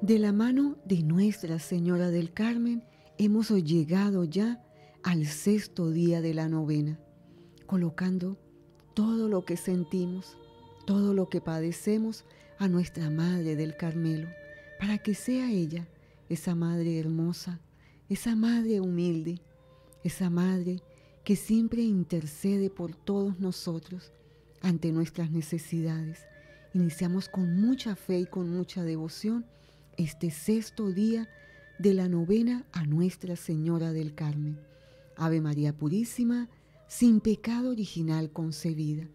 De la mano de Nuestra Señora del Carmen hemos llegado ya al sexto día de la novena, colocando todo lo que sentimos, todo lo que padecemos a nuestra Madre del Carmelo, para que sea ella, esa Madre hermosa, esa Madre humilde, esa Madre que siempre intercede por todos nosotros ante nuestras necesidades. Iniciamos con mucha fe y con mucha devoción este sexto día de la novena a Nuestra Señora del Carmen. Ave María Purísima, sin pecado original concebida,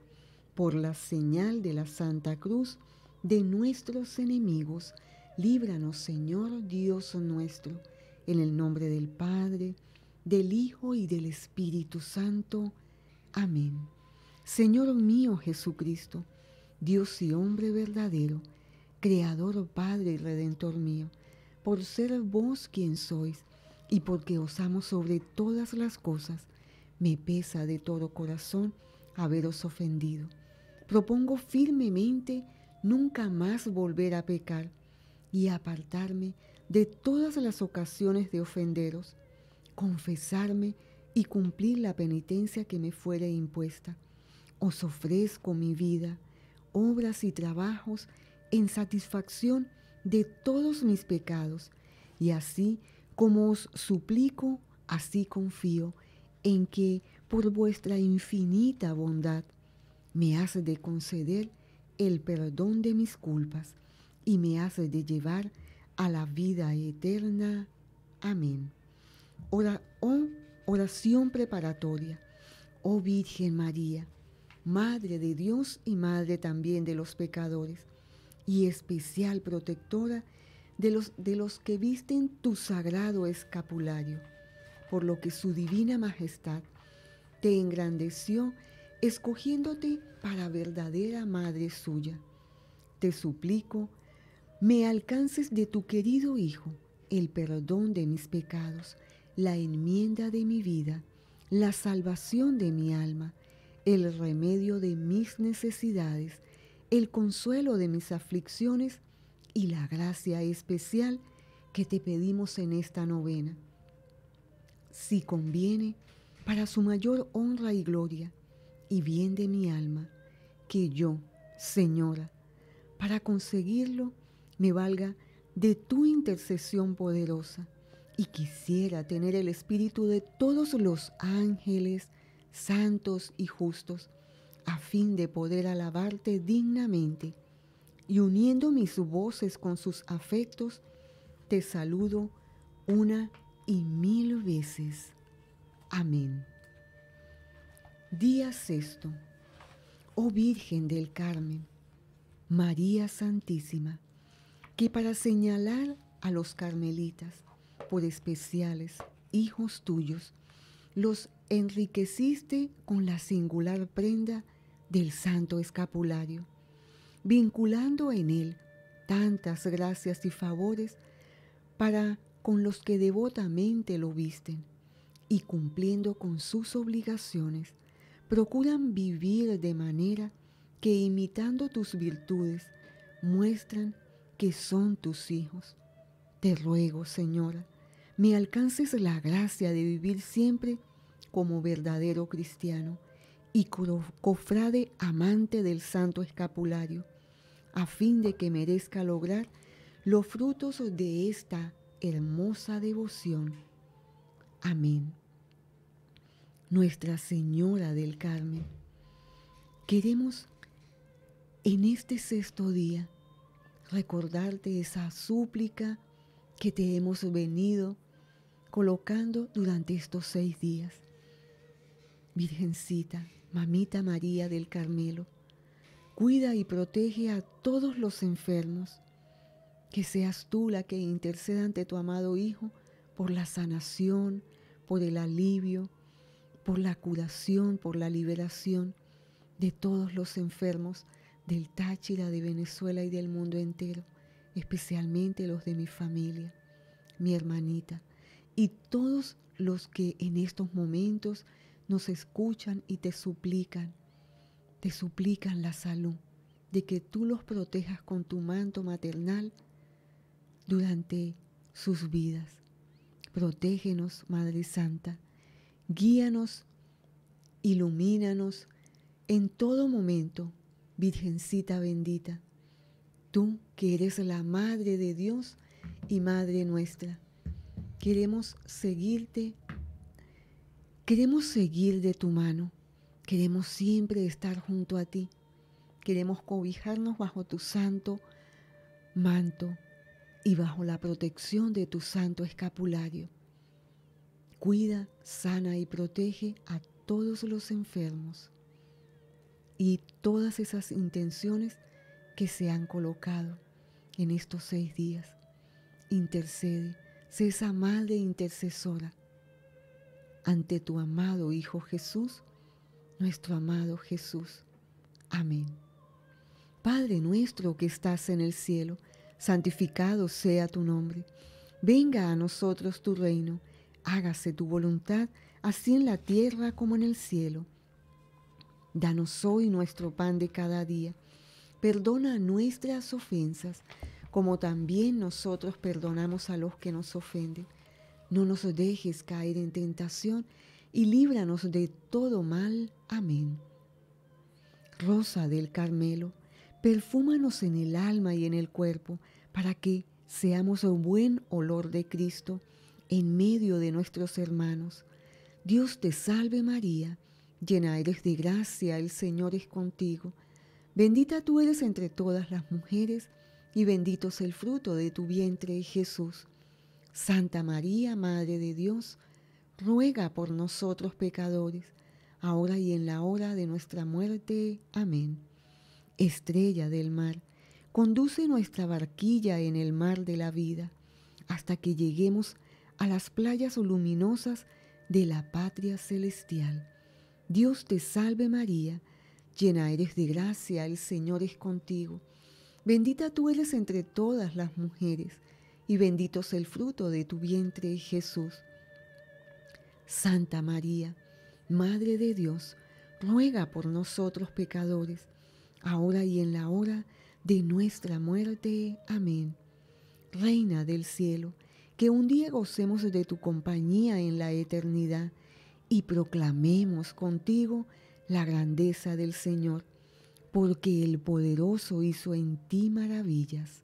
por la señal de la Santa Cruz de nuestros enemigos, líbranos Señor Dios nuestro, en el nombre del Padre, del Hijo y del Espíritu Santo. Amén. Señor mío Jesucristo, Dios y hombre verdadero, Creador oh Padre y Redentor mío, por ser vos quien sois y porque os amo sobre todas las cosas, me pesa de todo corazón haberos ofendido. Propongo firmemente nunca más volver a pecar y apartarme de todas las ocasiones de ofenderos, confesarme y cumplir la penitencia que me fuere impuesta. Os ofrezco mi vida, obras y trabajos en satisfacción de todos mis pecados, y así como os suplico, así confío en que por vuestra infinita bondad me hace de conceder el perdón de mis culpas y me hace de llevar a la vida eterna. Amén. Oh, oración preparatoria. Oh Virgen María, Madre de Dios y Madre también de los pecadores y especial protectora de los, de los que visten tu sagrado escapulario, por lo que su divina majestad te engrandeció escogiéndote para verdadera madre suya. Te suplico, me alcances de tu querido Hijo el perdón de mis pecados, la enmienda de mi vida, la salvación de mi alma, el remedio de mis necesidades, el consuelo de mis aflicciones y la gracia especial que te pedimos en esta novena. Si conviene, para su mayor honra y gloria y bien de mi alma, que yo, Señora, para conseguirlo, me valga de tu intercesión poderosa y quisiera tener el espíritu de todos los ángeles, santos y justos, a fin de poder alabarte dignamente. Y uniendo mis voces con sus afectos, te saludo una y mil veces. Amén. Día sexto. Oh Virgen del Carmen, María Santísima, que para señalar a los carmelitas por especiales hijos tuyos, los enriqueciste con la singular prenda del Santo Escapulario, vinculando en él tantas gracias y favores para con los que devotamente lo visten y cumpliendo con sus obligaciones, procuran vivir de manera que imitando tus virtudes muestran que son tus hijos. Te ruego, Señora, me alcances la gracia de vivir siempre como verdadero cristiano y cofrade amante del santo escapulario, a fin de que merezca lograr los frutos de esta hermosa devoción. Amén. Nuestra Señora del Carmen, queremos en este sexto día recordarte esa súplica que te hemos venido colocando durante estos seis días. Virgencita, Mamita María del Carmelo, cuida y protege a todos los enfermos. Que seas tú la que interceda ante tu amado Hijo por la sanación, por el alivio, por la curación, por la liberación de todos los enfermos del Táchira, de Venezuela y del mundo entero, especialmente los de mi familia, mi hermanita, y todos los que en estos momentos nos escuchan y te suplican, te suplican la salud, de que tú los protejas con tu manto maternal durante sus vidas. Protégenos, Madre Santa, guíanos, ilumínanos en todo momento, Virgencita bendita, tú que eres la Madre de Dios y Madre nuestra. Queremos seguirte Queremos seguir de tu mano, queremos siempre estar junto a ti, queremos cobijarnos bajo tu santo manto y bajo la protección de tu santo escapulario. Cuida, sana y protege a todos los enfermos y todas esas intenciones que se han colocado en estos seis días. Intercede, sé esa madre intercesora ante tu amado Hijo Jesús, nuestro amado Jesús. Amén. Padre nuestro que estás en el cielo, santificado sea tu nombre. Venga a nosotros tu reino, hágase tu voluntad, así en la tierra como en el cielo. Danos hoy nuestro pan de cada día. Perdona nuestras ofensas, como también nosotros perdonamos a los que nos ofenden no nos dejes caer en tentación y líbranos de todo mal. Amén. Rosa del Carmelo, perfúmanos en el alma y en el cuerpo para que seamos un buen olor de Cristo en medio de nuestros hermanos. Dios te salve María, llena eres de gracia, el Señor es contigo. Bendita tú eres entre todas las mujeres y bendito es el fruto de tu vientre Jesús. Santa María, Madre de Dios, ruega por nosotros pecadores, ahora y en la hora de nuestra muerte. Amén. Estrella del mar, conduce nuestra barquilla en el mar de la vida, hasta que lleguemos a las playas luminosas de la patria celestial. Dios te salve María, llena eres de gracia, el Señor es contigo. Bendita tú eres entre todas las mujeres y bendito es el fruto de tu vientre, Jesús. Santa María, Madre de Dios, ruega por nosotros pecadores, ahora y en la hora de nuestra muerte. Amén. Reina del cielo, que un día gocemos de tu compañía en la eternidad y proclamemos contigo la grandeza del Señor, porque el poderoso hizo en ti maravillas.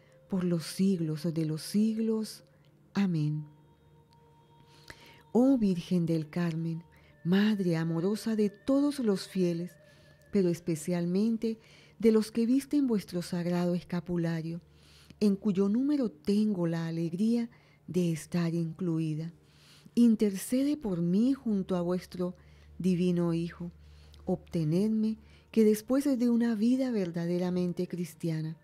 por los siglos de los siglos. Amén. Oh Virgen del Carmen, Madre amorosa de todos los fieles, pero especialmente de los que visten vuestro sagrado escapulario, en cuyo número tengo la alegría de estar incluida. Intercede por mí junto a vuestro divino Hijo. Obtenedme que después de una vida verdaderamente cristiana,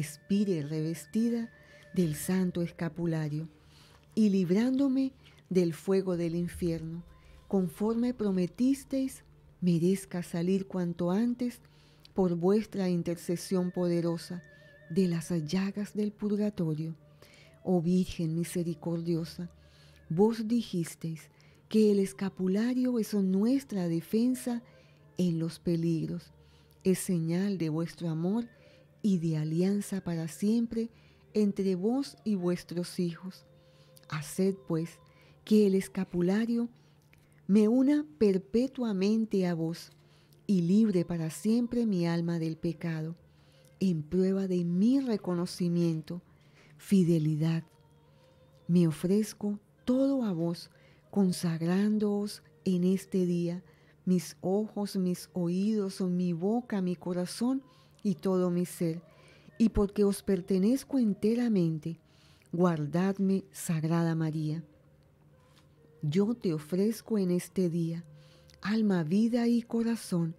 espire revestida del santo escapulario y librándome del fuego del infierno, conforme prometisteis, merezca salir cuanto antes por vuestra intercesión poderosa de las llagas del purgatorio. Oh Virgen misericordiosa, vos dijisteis que el escapulario es nuestra defensa en los peligros, es señal de vuestro amor y de alianza para siempre entre vos y vuestros hijos. Haced, pues, que el escapulario me una perpetuamente a vos y libre para siempre mi alma del pecado, en prueba de mi reconocimiento, fidelidad. Me ofrezco todo a vos, consagrándoos en este día mis ojos, mis oídos, mi boca, mi corazón, y todo mi ser, y porque os pertenezco enteramente, guardadme, Sagrada María. Yo te ofrezco en este día, alma, vida y corazón,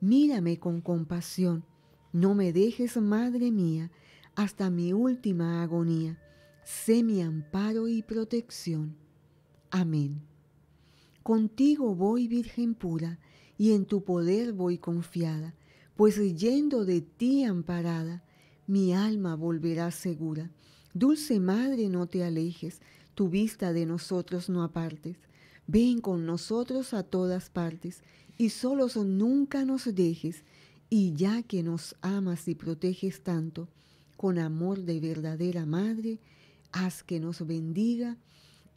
mírame con compasión, no me dejes, Madre mía, hasta mi última agonía, sé mi amparo y protección. Amén. Contigo voy, Virgen pura, y en tu poder voy confiada pues yendo de ti amparada, mi alma volverá segura. Dulce Madre, no te alejes, tu vista de nosotros no apartes. Ven con nosotros a todas partes, y solos nunca nos dejes, y ya que nos amas y proteges tanto, con amor de verdadera Madre, haz que nos bendiga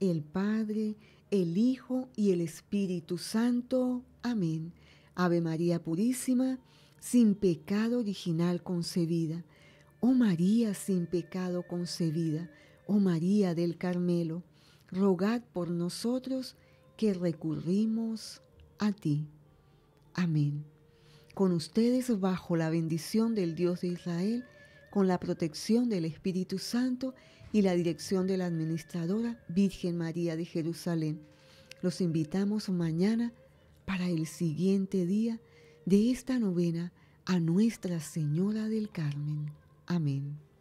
el Padre, el Hijo y el Espíritu Santo. Amén. Ave María Purísima sin pecado original concebida. Oh María sin pecado concebida, oh María del Carmelo, rogad por nosotros que recurrimos a ti. Amén. Con ustedes bajo la bendición del Dios de Israel, con la protección del Espíritu Santo y la dirección de la Administradora Virgen María de Jerusalén. Los invitamos mañana para el siguiente día de esta novena a Nuestra Señora del Carmen. Amén.